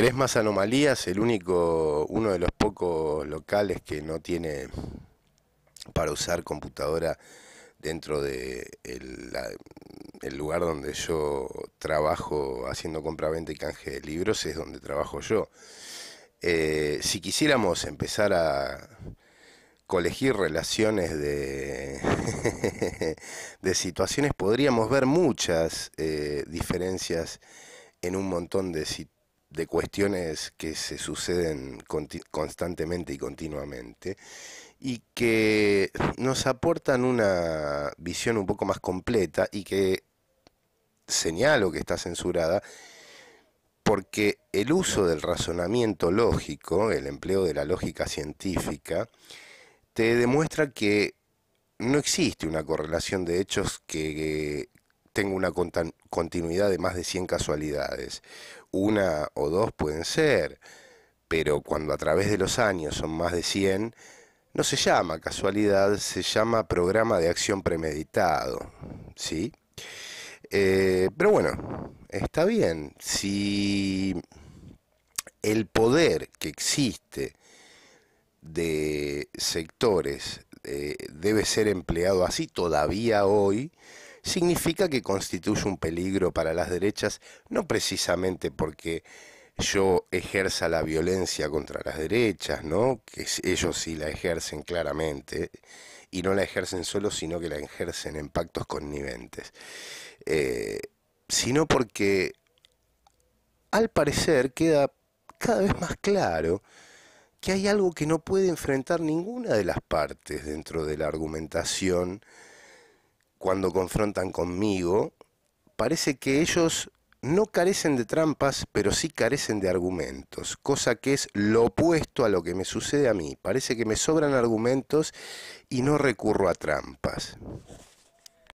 ¿Querés más anomalías? El único, uno de los pocos locales que no tiene para usar computadora dentro de el, lugar donde yo trabajo haciendo compra-venta y canje de libros es donde trabajo yo. Eh, si quisiéramos empezar a colegir relaciones de, de situaciones, podríamos ver muchas eh, diferencias en un montón de, situaciones de cuestiones que se suceden constantemente y continuamente y que nos aportan una visión un poco más completa y que señalo que está censurada porque el uso del razonamiento lógico, el empleo de la lógica científica, te demuestra que no existe una correlación de hechos que, tengo una continuidad de más de 100 casualidades. Una o dos pueden ser, pero cuando a través de los años son más de 100, no se llama casualidad, se llama programa de acción premeditado. ¿Sí? Eh, pero bueno, está bien. Si el poder que existe de sectores eh, debe ser empleado así todavía hoy, significa que constituye un peligro para las derechas, no precisamente porque yo ejerza la violencia contra las derechas, ¿no? Que ellos sí la ejercen claramente, y no la ejercen solo, sino que la ejercen en pactos conniventes. Eh, sino porque, al parecer, queda cada vez más claro que hay algo que no puede enfrentar ninguna de las partes dentro de la argumentación cuando confrontan conmigo, parece que ellos no carecen de trampas, pero sí carecen de argumentos, cosa que es lo opuesto a lo que me sucede a mí. Parece que me sobran argumentos y no recurro a trampas.